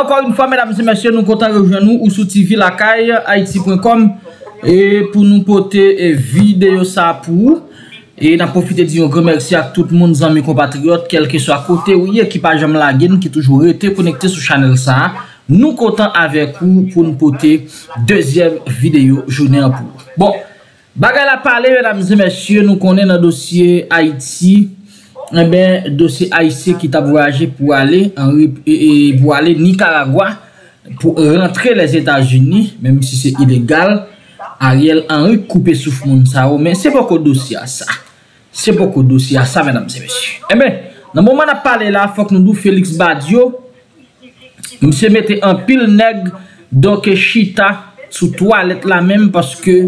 Mwen akor in fwa, mwen amzè mèsyè, nou kontan rejwen nou ou sou TV lakay, haiti.com E pou nou pote videyo sa apou E nan profite diyon, remersi ak tout moun zan mwen compatriot, kelke sou akote Ou yekipajan mla gen, ki toujou rete, konekte sou chanel sa Nou kontan avek ou pou nou pote dezyen videyo jounen apou Bon, bagay la pale mwen amzè mèsyè, nou konen nan dosye haiti Ebe, eh dosi A.I.C. ki tabouraje pou ale Nikaragua pou rentre les Etats-Unis, mèm si se ilegal, oh, eh a riel anre koupe souf moun sa ou, mèm se poko dosi a sa. Se poko dosi a sa, mèdam se meshi. Ebe, nan mouman a pale la, fok nou do Felix Badiou, mèm se mette an pil neg do ke chita sou toalet la mèm paske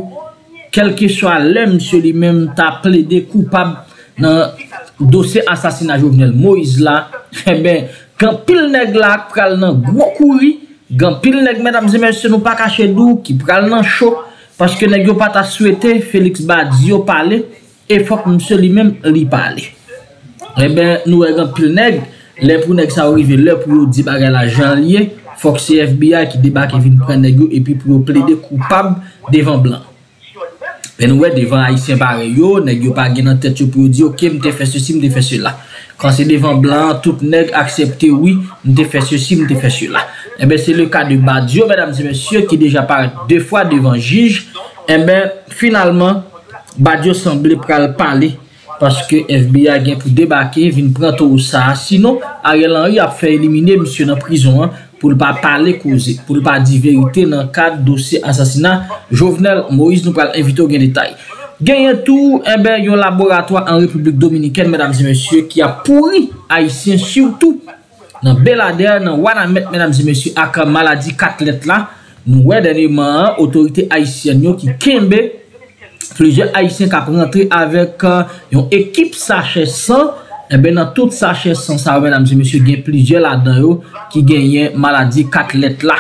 kelke so a lèm, mèm se li mèm ta ple de koupab nan dosye asasina jovenel Moïse la gen eh pil neg lak pral nan gwo kou li, gen pil neg mèdam zemè se nou pa kache dou ki pral nan chok, paske neg yo pata swete Félix Badzi yo pale e fok msè li mèm li pale e ben nou e gen pil neg lè pou neg sa orive lè pou yo dibagè la jan liye, fok se FBI ki dibakè vin pran neg yo epi pou yo ple de koupab devan blan Ben wè devan Aïsien Barreyo, neg yo pa gen nan tèt yo pou di ok, mte fè sè si, mte fè sè la. Kan se devan blan, tout neg aksepte wè, mte fè sè si, mte fè eh sè eh la. Ebe, se le ka de Badiou, mèdames et mèsyò, ki deja parèk dè fwa devan jige, ebe, finalman, Badiou sanble pral pale, paske FBI gen pou debake, vin prant ou sa, sino, a gelan y ap fè elimine msè nan prizon an, pou li pa pale kouze, pou li pa di verite nan kade dosye asasina. Jovenel Moïse nou pral evite ou gen detay. Gen yon tout, yon laboratoi an Republik Dominiken, mèdames et messieurs, ki apouri Haitien, surtout nan belader, nan wana met, mèdames et messieurs, ak maladi katlet la, nou wè dene man an, otorite Haitien, yon ki kenbe, flouje Haitien kap rentre avèk yon ekip euh, sachè san, e ben nan tout sa chè san sa wè nan msè msè gen plijè la dan yo ki gen yen maladi kat let la.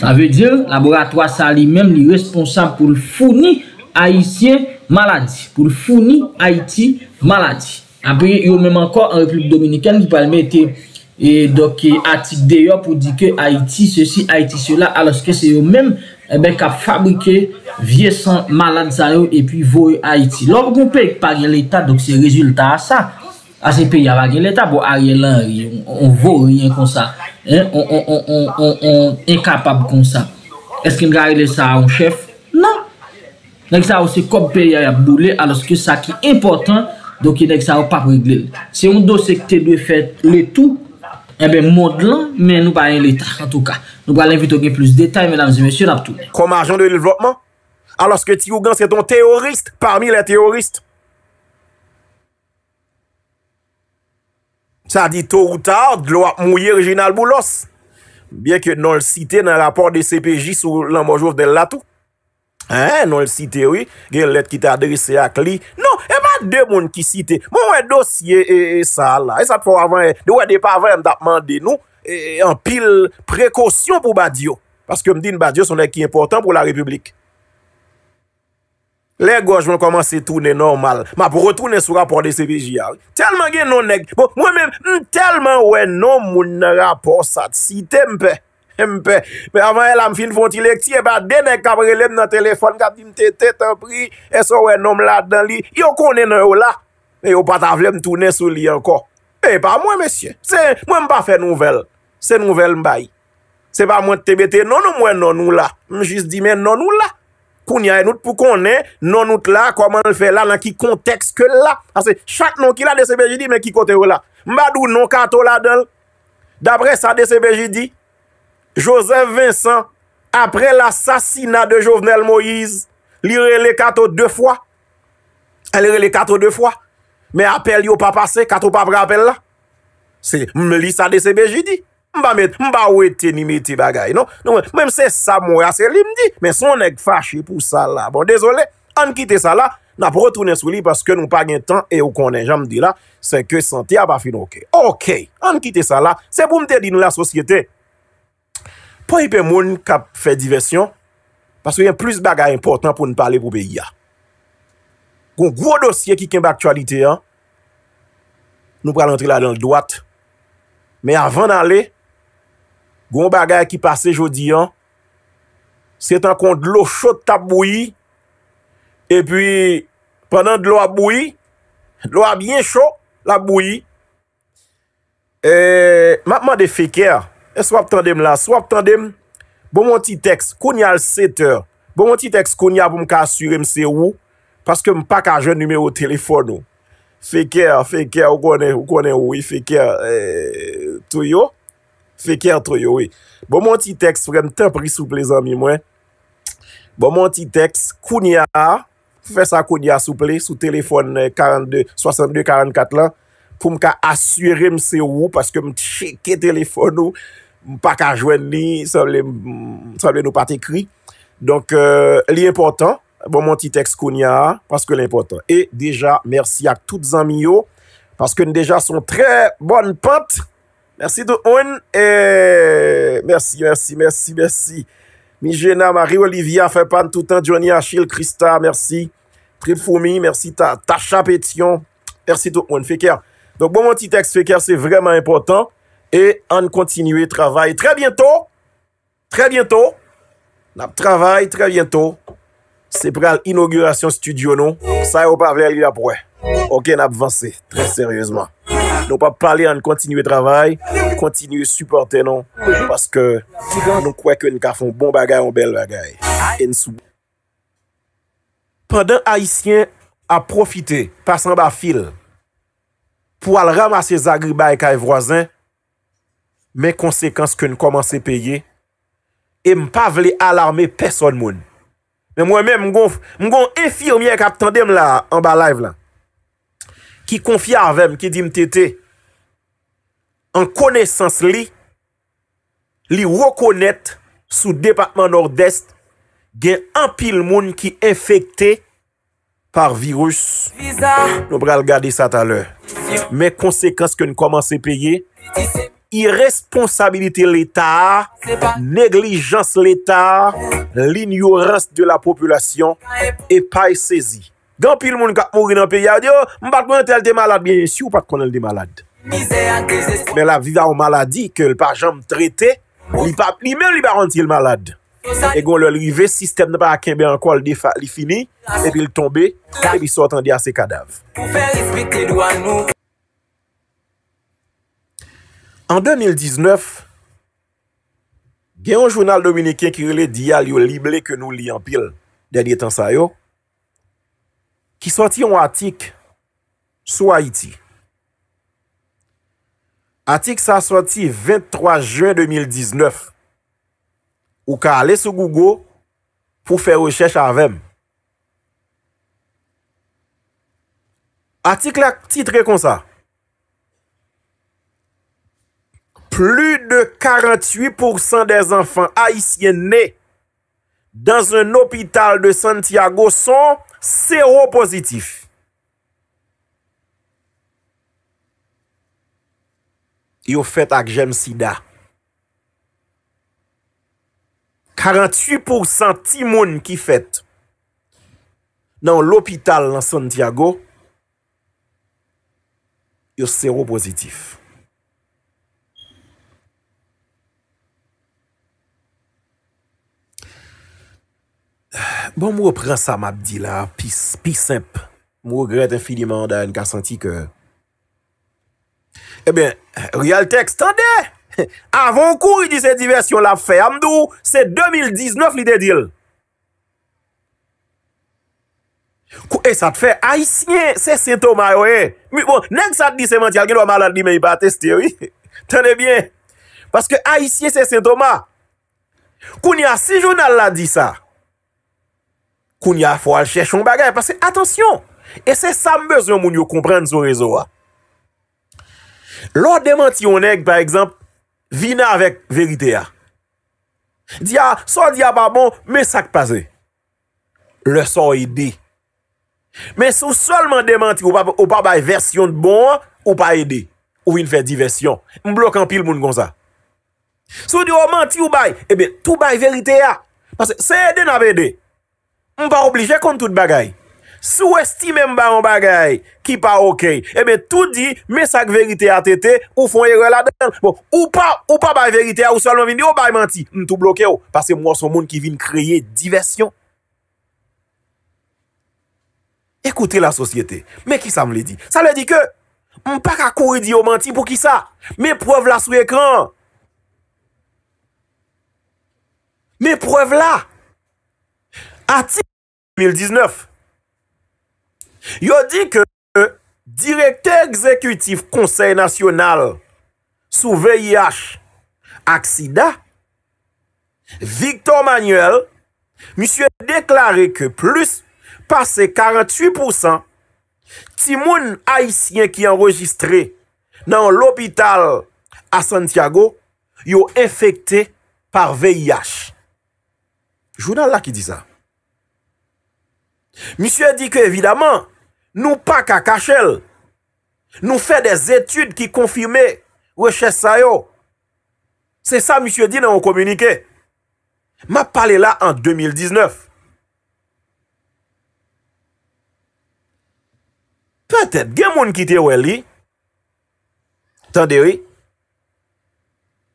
Sa vè dir, laboratoa sa li men li responsan pou founi Haitien maladi. Pou founi Haiti maladi. Apeye yo menm anko an republik dominiken li palme ete et doke atik deyo pou dike Haiti, se si Haiti se la aloske se yo menm e ben ka fabrike vie san maladi sa yo epi voye Haiti. Lòk goupèk pari l'Etat, doke se rezultat sa a. Ase pey avage, leta bo aye lan, on vo riyen kon sa, on enkapab kon sa. Eske mga aye le sa an chef? Non. Nèk sa ou se kop pey avage boule, aloske sa ki important, donkye nèk sa ou pa prigle. Se yon do sekte dwe fet le tou, ebe eh mod lan, men nou ba yon leta, an tou ka. Nou ba l'invite ou gen plus detay, menamzi, mensyon ap toune. Kom ajan de l'evlopman, aloske Tiyougan se ton teorist, parmi le teorist. Sa di to ou ta, glou ap mouye rejinal boulos. Bien ke non l'cite nan rapor de CPJ sou l'anbojof del lato. Eh, non l'cite oui, gen l'et ki ta adrese ak li. Non, e man de moun ki cite, moun wè dosye e sa la. E sa pou avan, de wè de pa avan ap mande nou, en pil prekosyon pou Badiou. Paske mdine Badiou son ek ki important pou la republik. Le gojman koman se toune normal. Ma pou retoune sou raporde se vijyang. Telman gen nou neg. Bon, mwen men, telman wè nou moun rapor sat. Si te mpe, mpe. Mwen amman el am fin fon ti lek ti. E pa dene kabrelem nan telefon. Gatim te te te pri. E so wè nou mlad nan li. Yo konen nou la. E yo patavle mtoune sou li anko. E pa mwen mesye. Mwen mpa fe nouvel. Se nouvel mbay. Se pa mwen te bete nou nou mwen nou nou la. Mwen jis di men nou nou la. Koun ya enout pou konen, nonout la, koman an fè la, nan ki konteks ke la. Asè, chak non ki la DCBJ di, men ki kote yo la. Madou non kato la del. Dabre sa DCBJ di, Joseph Vincent, apre l'assasina de Jovenel Moïse, li rele kato de fwa. Ele rele kato de fwa. Men apel yo pa pase, kato pa pra apel la. Se, me li sa DCBJ di. Mba met, mba ou ete ni meti bagay, non? Mwen mse sa mou ya se li mdi, men son ek fache pou sa la. Bon, dezole, an kite sa la, nap rotounen sou li, paske nou pagyen tan, e ou konen, jan mdi la, se ke senti apafi nou ke. Ok, an kite sa la, se pou mte di nou la sosyete. Pon yon pe moun kap fe diversyon, paske yon plus bagay important pou nou pale pou beya. Gon gwo dosye ki ken baktualite, nou pral entre la dan l'douat, men avan ale, Goun bagay ki pase jodi an. Se tan kon dlo chot ta bouyi. E pi, pandan dlo a bouyi, dlo a bien chot la bouyi. E, mapman de feker, e swap tan dem la, swap tan dem, bon mon ti teks, koun ya l seter. Bon mon ti teks koun ya boum ka asurem se ou, paske m pak a jen nume ou telefon ou. Feker, feker, ou konen ou, feker, tou yo. fè kèr tro yo, wè. Bon, mon ti teks, fè m te pri souple zan mi mwen, bon, mon ti teks, kouni a, fè sa kouni a souple, sou telefon 62-44 lan, pou m ka asyere m se ou, paske m tcheke telefon ou, m pa ka jwen ni, sa m lè nou pat ekri. Donk, euh, li important, bon, mon ti teks kouni a, paske li important. E, deja, mersi ak tout zan mi yo, paske m deja son tre bon patre, Mersi tout moun. Mersi, mersi, mersi, mersi. Mijena, Marie-Olivia, Fepan, Toutan, Johnny, Achille, Krista, mersi. Trip Foumi, mersi, Tasha Petion. Mersi tout moun, fèkèr. Donk bon moun ti tekst fèkèr, se vreman impotant. E an kontinuyé travay. Trè bientò. Trè bientò. Nap travay, trè bientò. Se pral inaugurasyon studio nou. Sa yo pavle li la pouè. Ok, nap vansè. Trè seryèzman. Non pa pale an kontinuye travay, kontinuye supporte non, paske gigan nou kweke nou ka fon bon bagay, on bel bagay. Pendan Haitien a profite pasan ba fil, pou al ramase zagri baye ka evroazen, men konsekans ke nou komanse peye, e m pa vle alarme peson moun. Men mwen men mgon efirmyen kap tandem la an ba live la. ki konfya avem ki dim tete, an konesans li, li wakonet sou Depatman Nord-Est, gen an pil moun ki efekte par virus. Nou pral gade sa taler. Men konsekans ke nou komanse peye, irresponsabilite l'Etat, neglijans l'Etat, l'inyorans de la populasyon, e pay sezi. Dan pil moun kat mouri nan pe yade yo, oh, mou pat moun tel de malade, bien yensi ou pat konel de malade. Men la viva ou maladi ke l pa jom trete, li pa pli men li ba renti l malade. E goun l yive, sistem nan pa akimbe anko al defa, li fini, epi l tombe, epi sortan de a se kadav. An 2019, gen yon jounal dominikien ki rele diya li yo lible ke nou li an pil, denye tan sayo, ki soti yon atik sou Haiti. Atik sa soti 23 juan 2019, ou ka ale sou Google pou fe recheche avèm. Atik la titre kon sa, plu de 48% des enfan Haitien ney. dan zon opital de Santiago son seropozitif. Yo fèt ak jem sida. 48% timoun ki fèt nan l'opital lan Santiago yo seropozitif. Bon mou pre sa map di la, pi semp, mou grete infiniman da yon ka santi ke. E eh ben, real text, tande, avon kou yi di se diversyon la fe, amdou, se 2019 li de dil. Kou e sa te fe, haisyen se sentoma yoye. Mou bon, nenk sa te di sementi, al gen waman la di men yi pa ateste, yoye. Tande bien, paske haisyen se sentoma. Kou ni a si jounal la di sa. Koun ya fwo al chèch yon bagay. Pase, atensyon. E se sa mbezoun moun yo komprenn sou rezo a. Lò demanti yon neg, par ekzamp, vina avèk verite a. Di a, son di a pa bon, me sak pase. Le son e ide. Men sou solman demanti, ou pa bay versyon bon, ou pa ide. Ou vin fè diversyon. Mblok an pil moun kon sa. Sou di yo manti ou bay, ebe, tou bay verite a. Pase, se ede nan vede. m pa oblije kont tout bagay. Sou estime m ba yon bagay ki pa okey. Ebe tout di, me sak verite a tete ou fon yere la den. Bon, ou pa, ou pa ba verite a ou salman vini, ou ba yon manti. M tou bloke yo. Oh. Pase mwa son moun ki vini kreye diversyon. Ekoute la sosyete. Me ki sa m le di? Sa le di ke m pa kakouridi yo manti pou ki sa. Me prew la sou ekran. Me prew la. A ti Yo di ke euh, direkte ekzekutif konsey nasyonal sou VIH aksida Victor Manuel mi sye deklare ke plus pase 48% Timoun haisyen ki enregistre nan l'opital a Santiago yo efekte par VIH Jounal la ki di sa Misye di ke evidaman, nou pa kakachel, nou fe des etude ki konfirme weche sayo. Se sa misye di nan ou komunike, ma pale la an 2019. Petet gen moun ki te we li, tende we,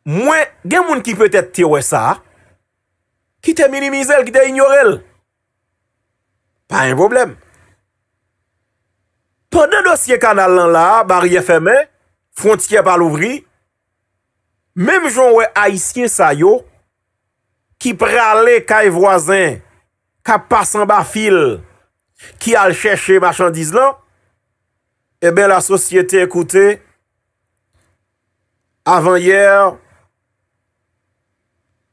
mwen gen moun ki petet te we sa, ki te minimize el, ki te ignore el. pa yon problem. Pendan dosye kanal lan eh la, bari FME, fontye pal ouvri, mem joun we a iskin sayo, ki prale kay voazen, ka pasan ba fil, ki al cheshe machandiz lan, ebe la sosyete ekoute, avan yer,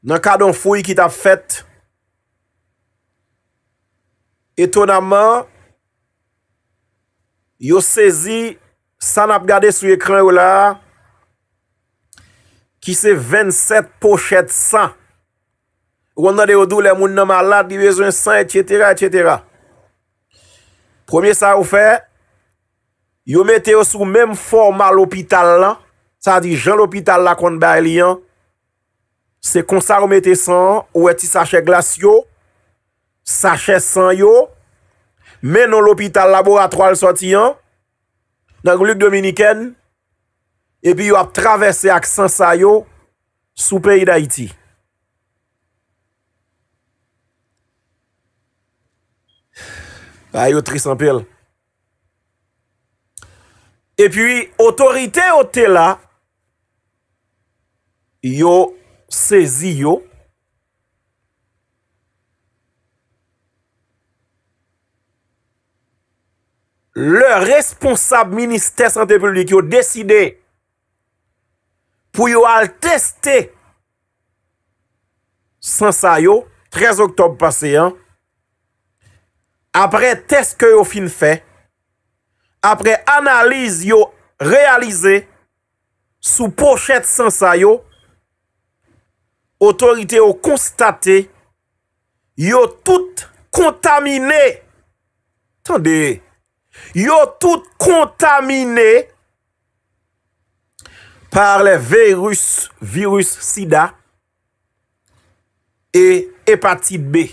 nan ka don fuy ki tap fèt, Etonaman, yo sezi, san ap gade sou ekran yo la, ki se 27 pochet san. Wanda de yo dou le moun nan malat, li vezon san, etyetera, etyetera. Premier sa ou fe, yo mete yo sou menm forma l'opital la, sa di jan l'opital la kon ba elian, se konsa ou mete san, ou eti sa che glasyo. sache san yo, men nou l'opital laboratoal soti an, nan gluk dominiken, epi yo ap travesse ak san sa yo, sou peyi da iti. A yo tri san pil. Epi, otorite yo te la, yo sezi yo, le responsable Ministère Santé Publique, yo deside pou yo al testé Sansa yo, 13 octobre passe, apre test ke yo fin fè, apre analize yo realize sou pochette Sansa yo, otorite yo konstate yo tout kontamine tande Yo tout kontamine Par le virus Virus sida E hepatite B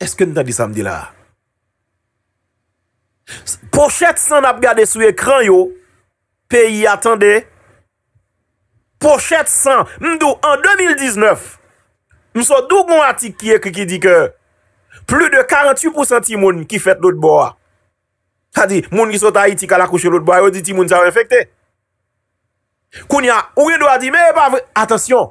Eske nou ta di samdi la? Pochette 100 nap gade sou ekran yo Pe yi atende Pochette 100 Mdou, an 2019 Mso doug mwen atik ki ek ki di ke Plou de 48% ti moun ki fèt lout bo a. A di, moun ki sot a itik a lakouche lout bo a, yo di ti moun sa ou infekte. Koun ya, ou yon do a di, me, pa, vre, atensyon.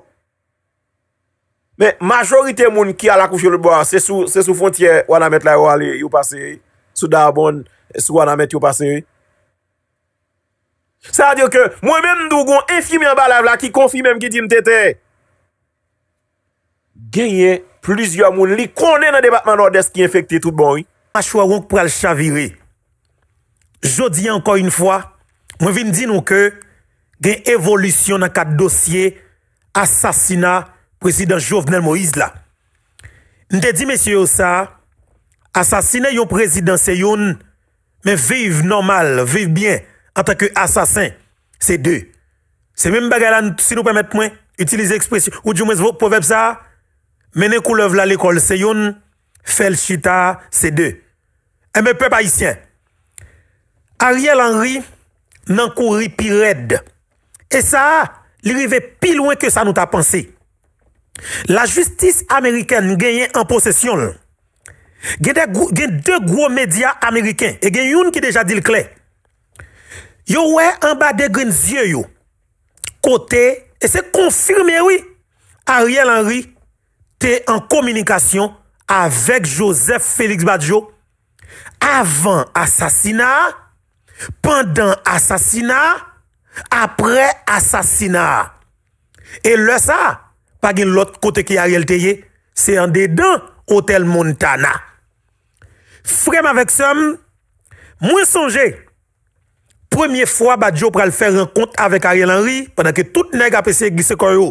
Me, majorite moun ki a lakouche lout bo a, se sou fontye wana met la yo ale, yo pase, sou da abon, sou wana met yo pase. Sa a di yo ke, mwen men mdou goun efimi an balav la, ki konfi menm ki di mtete. Genye, Plüzyon moun li konnen nan debatman Nord-Est ki infekte tout bon yi. Mwen chwa wounk pou al chavire. Jodi ankon yon fwa, mwen vin di nou ke gen evolisyon nan kat dosye asasina prezident Jovnel Moïse la. Nte di mesye yon sa, asasina yon prezident se yon, men viv normal, viv bien, anta ke asasin, se de. Se mwen bagay lan, si nou pwemet mwen, utilize ekspresyon, ou djou mwen svo povep sa, Menen kou lev la lekol se yon, fel chita se de. E eh me pe pa isyen. Ariel Henry nan kou ri pi red. E sa, li rive pi lwen ke sa nou ta pansi. La justice Ameriken genye an posesyon. Gen de gwo media Ameriken. E gen yon ki deja di l kle. Yo we an ba de gen zye yo. Kote, e se konfirme wii. Ariel Henry. te en kominikasyon avek Joseph Félix Badiou, avan asasina, pandan asasina, apre asasina. E lè sa, pagin lòt kote ki Ariel te ye, se yande dan Hotel Montana. Frem avek som, mwen sonje, premye fwa Badiou pral fè renkont avèk Ariel Henry, pandan ke tout neg apese glise koryo,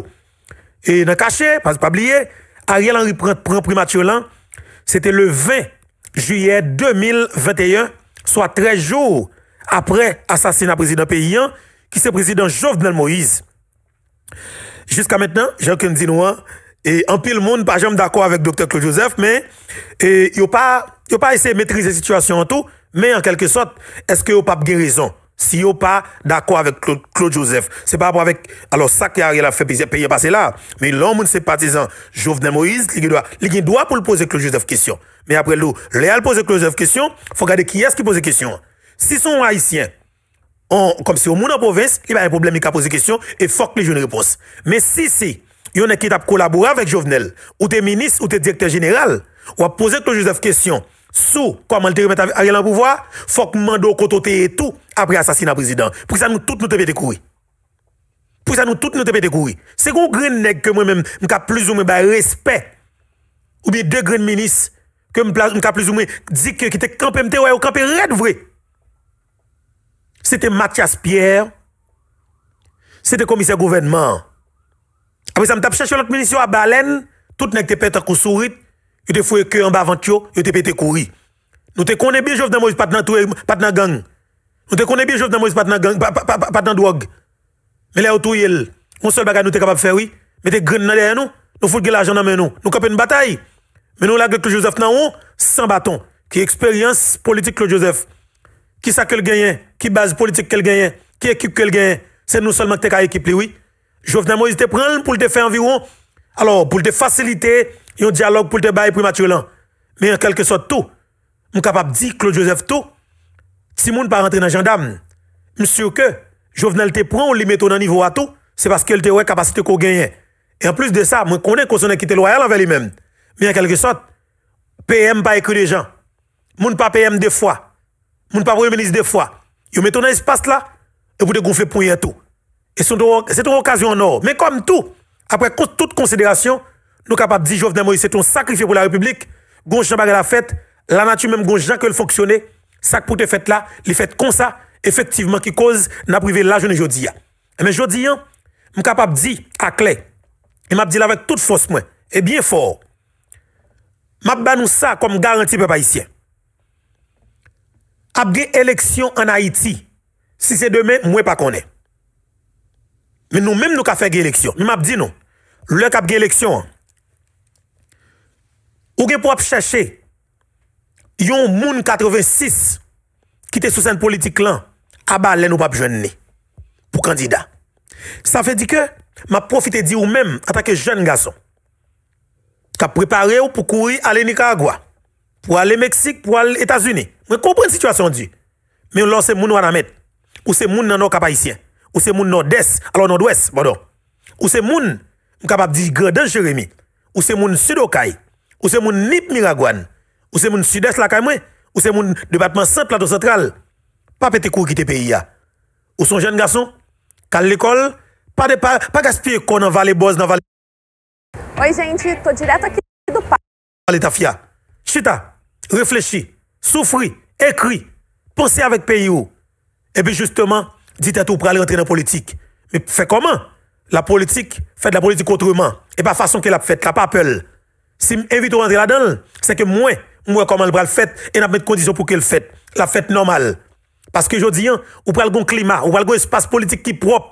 e nan kache, pas pabliye, Ariel Henry prend, c'était le 20 juillet 2021, soit 13 jours après l'assassinat du président paysan, hein, qui c'est président Jovenel Moïse. Jusqu'à maintenant, Jean claude dit et en pile monde pas jamais d'accord avec docteur Claude Joseph mais et n'y pas pas essayé de maîtriser la situation en tout mais en quelque sorte est-ce que au pas de raison si vous pas d'accord avec Claude, Joseph, c'est pas rapport avec, alors ça qui a a fait payer passer là, mais l'homme, c'est partisan, Jovenel Moïse, il doit, il doit pour poser Claude Joseph question. Mais après l'eau, Léal pose Claude Joseph question, faut regarder qui est-ce qui pose question. Si son Haïtien, on, comme si au monde en province, il y a un problème, il a posé question, et faut que les jeunes réponse. Mais si, si, il y en a qui t'a collaboré avec Jovenel, ou des ministres, ou des directeurs général, ou a posé Claude Joseph question, sous comment le remettre Ariel en pouvoir, faut que mando kotote et tout après assassinat président. Pour ça nous tous nous te pété courir. Pour ça nous tous nous te pété C'est qu'on grand nèg que moi-même m'ka plus ou moins respect ou bien deux grands ministres que m'ka plus ou moins dit que qui était campé m'te ouais campé red vrai. C'était Mathias Pierre. C'était commissaire gouvernement. Après ça m'tap chercher l'autre ministre à Baleine, tout nèg te pété en yo te fouye que en bas vent yo, yo te pété courir. Nous te connais bien Jovenel Moïse pas dans pas dans gang. Nous te connais bien Jovenel Moïse pas dans gang, pas dans drogue. Mais là autour il, on seul bagage nous te capable faire oui, mais te graine derrière nous, nous foutre l'argent dans main nous. Nous camper une bataille. Mais nous là que Joseph nan sans bâton, qui expérience politique Claude Joseph. Qui ça qu'elle gagne, qui base politique qu'elle gagne, qui équipe qu'elle gagne, c'est nous seulement qui équipe oui. Jovenel Moïse te prend pour te faire environ alors pour te faciliter un dialogue pour te bailler prématurément. Mais en quelque sorte, tout, je suis capable de dire, Claude Joseph, tout, si pouvez pas rentrer dans le gendarme, monsieur que Jovenel te prend, on lui met dans niveau à tout, c'est parce qu'elle te ouais capacité qu'on gagne. Et en plus de ça, je connais qu'on s'en quitté loyal envers lui-même. Mais en quelque sorte, PM pas écrit les gens. Moun pas PM deux fois. Moun pas premier ministre deux fois. Vous mettez dans espace là, et vous te gonfler pour tout. Et c'est une occasion en or. Mais comme tout, après toute considération, nou kap ap di Jovnen Moïse ton sakrifye pou la republik, goun jen bagè la fèt, la natu mèm goun jen kèl fonksyonè, sak pou te fèt la, li fèt kon sa, efektivman ki koz nan privè la jounen jodi ya. E men jodi ya, mou kap ap di ak lè, e map di la vek tout fos mwen, e bien fò. Map banou sa kom garanti pe païsien. Ap gè eleksyon an Haiti, si se demè, mwen pa konè. Men nou mèm nou ka fè gè eleksyon, nou map di nou, lèk ap gè eleksyon an, O gen pou ap chache, yon moun 86 ki te sou sen politik lan, aba len ou pap jwen ne pou kandida. Sa fe di ke, ma profite di ou men ata ke jwen gason. Ka prepare ou pou kouri ale Nika Agwa, pou ale Meksik, pou ale Etasuni. Mwen kompre n situasyon di. Men ou lan se moun wana met, ou se moun nan nou kapayisyen, ou se moun nou des, alon nou dwes, bon don. Ou se moun, moun kapap di greden jeremi, ou se moun sudokayi, ou c'est mon Nip Miragouane, ou c'est mon Sud-Est la Cameroun, ou c'est mon département saint plateau central, pas pété quitte le pays là. Ou son jeune garçon, qu'à l'école, pas de pas, pas gaspiller qu'on en na valé. dans vallée. Oi gente, tô direto aqui do Tafia. Chita, réfléchis, souffris, écris, pensez avec pays ou, Et puis justement, dites à tout pour aller rentrer dans la politique. Mais fait comment? La politique, fait de la politique autrement. Et pas façon qu'elle a fait, la pas appel. Si m'invite ou rentre la dan, se ke mwen, mwen koman l bral fèt, en ap met kondisyon pou ke l fèt, la fèt normal. Paske jodi an, ou pral gon klima, ou pral gon espas politik ki prop,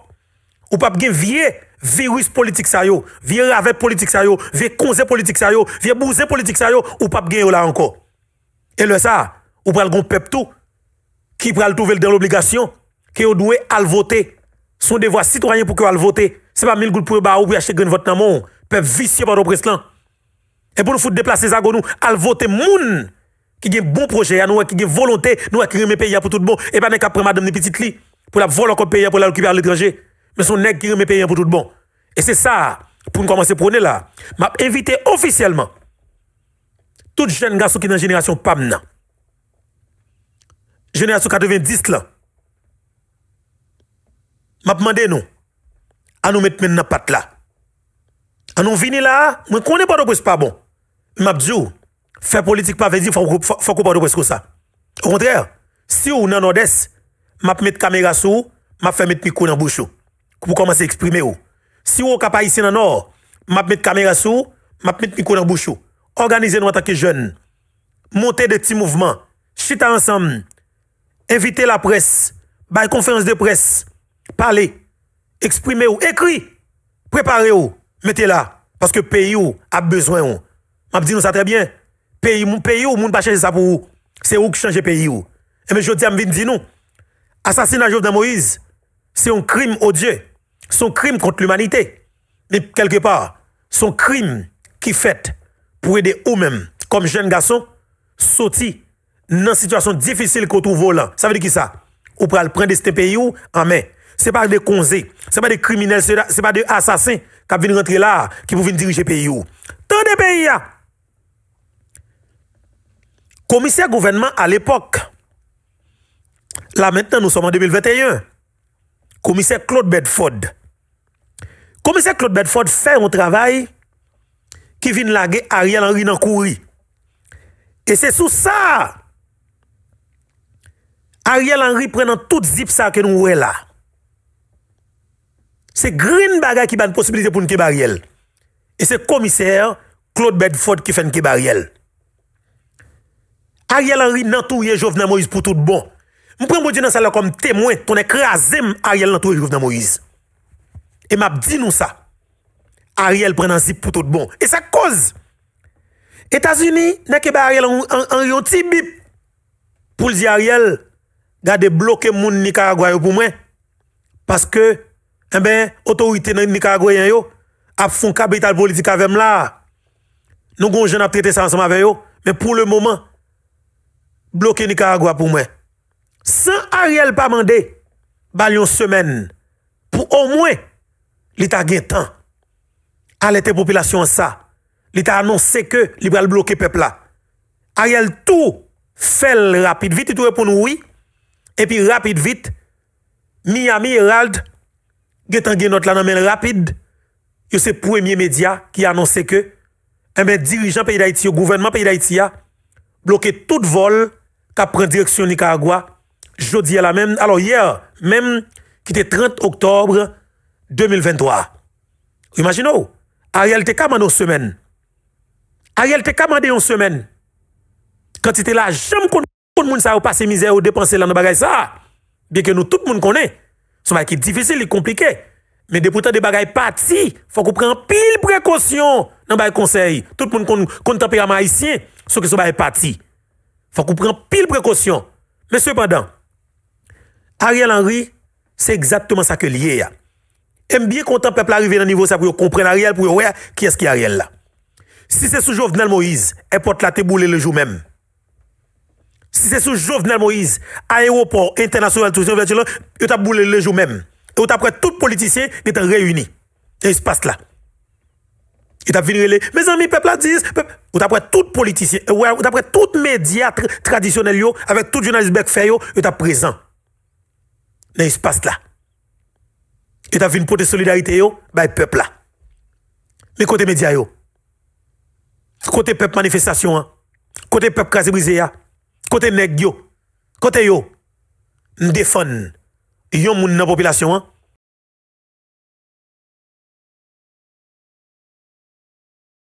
ou pap gen vye virus politik sa yo, vye ravè politik sa yo, vye konzè politik sa yo, vye bouzè politik sa yo, ou pap gen yo la anko. E lè sa, ou pral gon pep tou, ki pral touvel den l obligasyon, ki yo dwe alvote, son devwa sitoranyen pou ke alvote, se pa mil goul pou e ba ou bi ashe gen vot nan moun, pep visye pa do preslan. Et pour nous déplacer ça, nous, allons voter moun qui a un bon projet, nous, qui a une volonté, nous, qui un pays pour tout le bon. Et pas, nous, après madame des petites pour la voler encore pays, pour la occuper à l'étranger. Mais son nègre qui pays pour tout le bon. Et c'est ça, pour nous commencer à prendre là. M'a invité officiellement, tout jeune garçon qui est dans la génération PAM, La génération 90 là. M'a demandé nous, à nous mettre maintenant patte là. À nous venir là, je ne connais pas de pas bon. m ap djou, fè politik pa vè di, fò koupa do pwes kousa. Ou kontrèr, si ou nan or des, m ap met kamera sou, m ap fè met mikou nan bouchou, kou pou komanse eksprime ou. Si ou kapay isi nan or, m ap met kamera sou, m ap met mikou nan bouchou. Organize nou atakè joun, montè de ti mouvman, chita ansam, evite la pres, bay konferans de pres, pale, eksprime ou, ekri, prepare ou, mette la, paske peyi ou ap bezwen ou. m'a dit nous ça très bien. Pays mon pays ou monde pas changer ça pour C'est où qui changer pays ou. Et eh mais je dis à me dire nous. Assassinat Jovenel Moïse, c'est un crime odieux. Son crime contre l'humanité. Mais quelque part, son crime qui fait pour aider eux-mêmes comme jeune garçon sorti dans une situation difficile qu'on trouve là. Ça veut dire qui ça Ou pour prendre ce pays ou en main. C'est pas des conseils, c'est pas des criminels, c'est pas des assassins qui viennent rentrer là, qui vont venir diriger pays ou. Tant de pays là commissaire gouvernement à l'époque, là maintenant nous sommes en 2021, commissaire Claude Bedford. Commissaire Claude Bedford fait un travail qui vient laguer Ariel Henry dans courir. Et c'est sous ça, Ariel Henry prenant tout zip ça que nous là. C'est green qui a une possibilité pour nous Ariel. Et c'est commissaire Claude Bedford qui fait une Ariel. Ariel Henry nan touye jov nan Moïse pou tout bon. Mwen pren mwen di nan sa la kom temwen. Ton e kre a zem Ariel nan touye jov nan Moïse. E map di nou sa. Ariel pren nan zip pou tout bon. E sa koz. Etasuni ne kebe Ariel Henry yon tibib. Poul di Ariel. Gade bloke moun Nicaragua yo pou mwen. Paske. E eh ben. Otorite nan Nicaragua yo. Ap fon kapital politika ve mla. Nou gon jen ap trete san som ave yo. Men pou le mouman. bloke Nicaragua pou mwen. San Ariel pa mande, balyon semen, pou o mwen, li ta gen tan, alete popilasyon an sa, li ta anonse ke, li pral bloke pepla. Ariel tou, fel rapid vit, li tou repoun oui, epi rapid vit, Miami, Herald, gen tan gen not lanan men rapid, yo se premye media, ki anonse ke, eme eh dirijan peyi da Iti, yo gouvenman peyi da Iti ya, bloke tout vol, ka pren direksyon Nika Agwa, jodi ala men, alo yè, men, ki te 30 oktobre 2023. Imagin ou, a realte kam an ou semen. A realte kam an de yon semen. Kantite la, jem kon moun sa ou pase mizer ou depanse lan nou bagay sa, bieke nou tout moun konen, sou mwen ki difisil li komplike, men depoutan de bagay pati, fok ou pren pil prekosyon nan bagay konsey, tout moun kon kontemperyaman isyen, sou ki sou bagay pati. Faut qu'on prenne pile précaution. Mais cependant, Ariel Henry, c'est exactement ça que lié a. Aime bien content peuple arriver dans le niveau ça pour comprendre Ariel pour voir qui est-ce qui est Ariel là. Si c'est sous Jovenel Moïse, porte la te le jour même. Si c'est sous Jovenel Moïse, aéroport international tout là, yo t'a boulé le jour même. Et après tout politicien qui est réuni. passe là. E ta vin rele, me zanmi pep la diz, pep, ou ta pre tout politisyen, ou ta pre tout media tradisyonel yo, avek tout jounalist bek fe yo, e ta prezan. Ne y se passe la. E ta vin pote solidarite yo, bay pep la. Ne kote media yo, kote pep manifestasyon an, kote pep krasibrize ya, kote neg yo, kote yo, m defon yon moun nan popilasyon an.